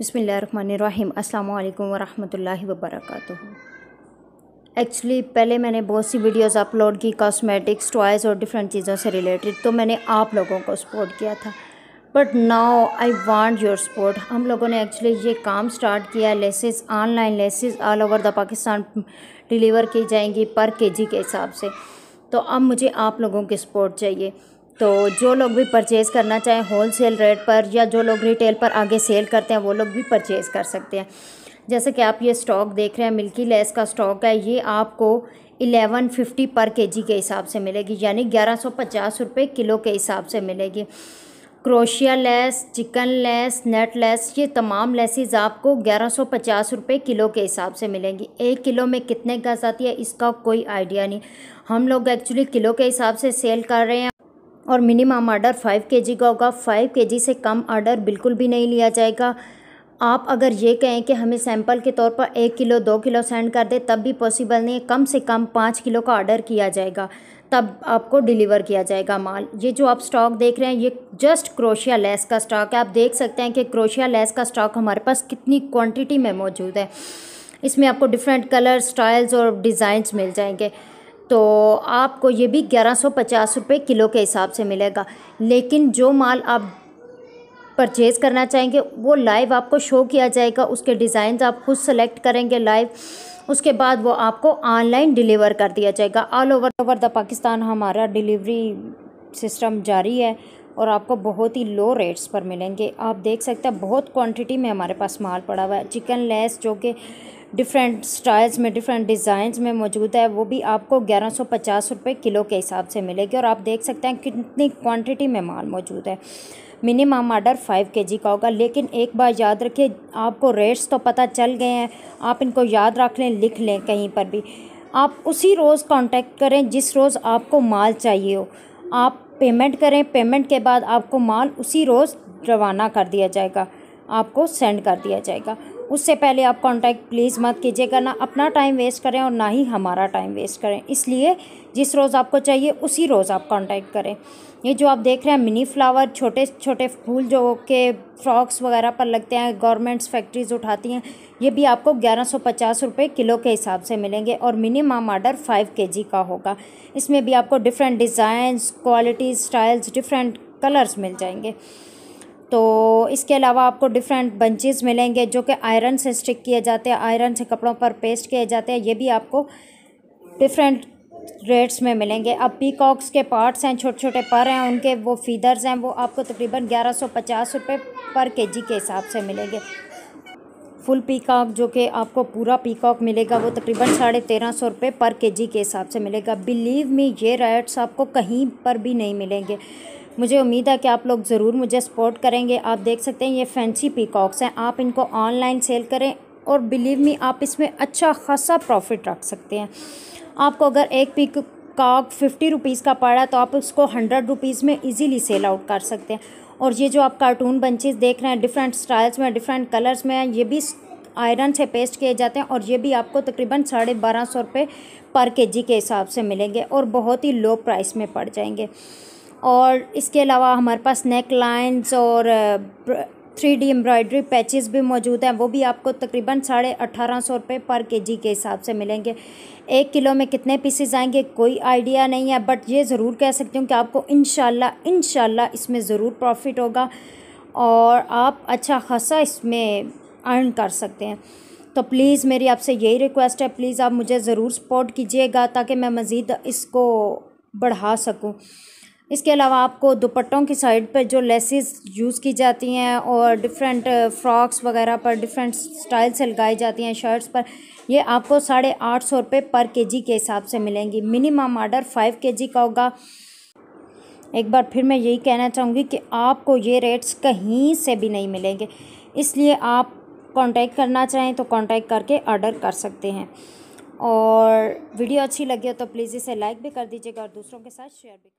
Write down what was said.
बसमीम् अल्लाम वरहमल work actually पहले मैंने बहुत सी वीडियोस अपलोड की कॉस्मेटिक्स टॉयज़ और डिफरेंट चीज़ों से रिलेटेड तो मैंने आप लोगों को सपोर्ट किया था but now I want your support हम लोगों ने एक्चुअली ये काम स्टार्ट किया laces online laces all over the Pakistan deliver की जाएंगी पर जी के हिसाब से तो अब मुझे आप लोगों की सपोर्ट चाहिए तो जो लोग भी परचेज़ करना चाहें होल सेल रेट पर या जो लोग रिटेल पर आगे सेल करते हैं वो लोग भी परचेज़ कर सकते हैं जैसे कि आप ये स्टॉक देख रहे हैं मिल्की लेस का स्टॉक है ये आपको एलेवन फिफ्टी पर केजी के हिसाब से मिलेगी यानी ग्यारह सौ पचास रुपये किलो के हिसाब से मिलेगी क्रोशिया lace chikan lace net lace ये तमाम लेसेज़ आपको ग्यारह सौ पचास रुपये किलो के हिसाब से मिलेंगी एक किलो में कितने गज आती है इसका कोई आइडिया नहीं हम लोग एक्चुअली किलो के हिसाब से सेल कर रहे हैं और मिनिमम आर्डर फाइव के जी का होगा फाइव के जी से कम आर्डर बिल्कुल भी नहीं लिया जाएगा आप अगर ये कहें कि हमें सैंपल के तौर पर एक किलो दो किलो सेंड कर दे तब भी पॉसिबल नहीं है कम से कम पाँच किलो का ऑर्डर किया जाएगा तब आपको डिलीवर किया जाएगा माल ये जो आप स्टॉक देख रहे हैं ये जस्ट क्रोशिया लेस का स्टॉक है आप देख सकते हैं कि क्रोशिया लेस का स्टॉक हमारे पास कितनी क्वांटिटी में मौजूद है इसमें आपको डिफरेंट कलर स्टाइल्स और डिज़ाइंस मिल जाएंगे तो आपको ये भी ग्यारह सौ पचास रुपये किलो के हिसाब से मिलेगा लेकिन जो माल आप परचेज़ करना चाहेंगे वो लाइव आपको शो किया जाएगा उसके डिज़ाइन आप खुद सेलेक्ट करेंगे लाइव उसके बाद वो आपको ऑनलाइन डिलीवर कर दिया जाएगा all over over the Pakistan हमारा डिलीवरी सिस्टम जारी है और आपको बहुत ही लो रेट्स पर मिलेंगे आप देख सकते हैं बहुत क्वांटिटी में हमारे पास माल पड़ा हुआ है चिकन लेस जो कि डिफरेंट स्टाइल्स में डिफरेंट डिज़ाइंस में मौजूद है वो भी आपको ग्यारह सौ पचास रुपये किलो के हिसाब से मिलेगी और आप देख सकते हैं कितनी क्वांटिटी में माल मौजूद है मिनिमम आर्डर फाइव के जी का होगा लेकिन एक बार याद रखिए आपको रेट्स तो पता चल गए हैं आप इनको याद रख लें लिख लें कहीं पर भी आप उसी रोज़ कॉन्टेक्ट करें जिस रोज़ आपको माल चाहिए हो आप पेमेंट करें पेमेंट के बाद आपको माल उसी रोज़ रवाना कर दिया जाएगा आपको सेंड कर दिया जाएगा उससे पहले आप कांटेक्ट प्लीज़ मत कीजिएगा ना अपना टाइम वेस्ट करें और ना ही हमारा टाइम वेस्ट करें इसलिए जिस रोज़ आपको चाहिए उसी रोज़ आप कांटेक्ट करें ये जो आप देख रहे हैं मिनी फ्लावर छोटे छोटे फूल जो के फ्रॉक्स वगैरह पर लगते हैं गवर्नमेंट्स फैक्ट्रीज़ उठाती हैं ये भी आपको ग्यारह सौ पचास रुपये किलो के हिसाब से मिलेंगे और मिनिमम आर्डर फाइव के जी का होगा इसमें भी आपको different designs quality styles different colours मिल जाएंगे तो इसके अलावा आपको डिफरेंट बंचेज़ मिलेंगे जो कि आयरन से स्टिक किए जाते हैं आयरन से कपड़ों पर पेस्ट किए जाते हैं ये भी आपको डिफरेंट रेट्स में मिलेंगे अब पीकॉक्स के पार्ट्स हैं छोटे छोटे पर हैं उनके वो फीदर्स हैं वो आपको तकरीबन ग्यारह सौ पचास रुपये पर के जी के हिसाब से मिलेंगे फुल पीकॉक जो कि आपको पूरा पीकॉक मिलेगा वो तकरीबन साढ़े तेरह सौ रुपये पर के जी के हिसाब से मिलेगा बिलीव मी ये रेट्स आपको कहीं पर भी नहीं मिलेंगे मुझे उम्मीद है कि आप लोग ज़रूर मुझे सपोर्ट करेंगे आप देख सकते हैं ये फैंसी पीकॉक्स हैं आप इनको ऑनलाइन सेल करें और बिलीव मी आप इसमें अच्छा खासा प्रॉफिट रख सकते हैं आपको अगर एक पीक काक फिफ्टी रुपीज़ का पड़ा तो आप उसको हंड्रेड रुपीज़ में इजीली सेल आउट कर सकते हैं और ये जो आप कार्टून बंचेस देख रहे हैं डिफरेंट स्टाइल्स में डिफरेंट कलर्स में ये भी आयरन से पेस्ट किए जाते हैं और ये भी आपको तकरीबन साढ़े बारह सौ रुपये पर के जी के हिसाब से मिलेंगे और बहुत ही लो प्राइस में पड़ जाएंगे और इसके अलावा हमारे पास नेक लाइन्स और थ्री डी एम्ब्रॉयड्री पैचेज भी मौजूद हैं वो भी आपको तकरीबन साढ़े अट्ठारह सौ रुपये पर के जी के हिसाब से मिलेंगे एक किलो में कितने पीसेज आएंगे कोई आइडिया नहीं है बट ये ज़रूर कह सकती हूँ कि आपको इन शाला इसमें ज़रूर प्रॉफिट होगा और आप अच्छा खासा इसमें अर्न कर सकते हैं तो प्लीज़ मेरी आपसे यही रिक्वेस्ट है प्लीज़ आप मुझे ज़रूर सपोर्ट कीजिएगा ताकि मैं मज़ीद इसको बढ़ा सकूँ इसके अलावा आपको दुपट्टों की साइड पर जो लेसिस यूज़ की जाती हैं और डिफरेंट फ्रॉक्स uh, वगैरह पर डिफरेंट स्टाइल से लगाई जाती हैं शर्ट्स पर ये आपको साढ़े आठ सौ रुपये पर जी के हिसाब से मिलेंगी मिनिमम आर्डर फाइव जी का होगा एक बार फिर मैं यही कहना चाहूँगी कि आपको ये रेट्स कहीं से भी नहीं मिलेंगे इसलिए आप कांटेक्ट करना चाहें तो कांटेक्ट करके ऑर्डर कर सकते हैं और वीडियो अच्छी लगी हो तो प्लीज़ इसे लाइक भी कर दीजिएगा और दूसरों के साथ शेयर भी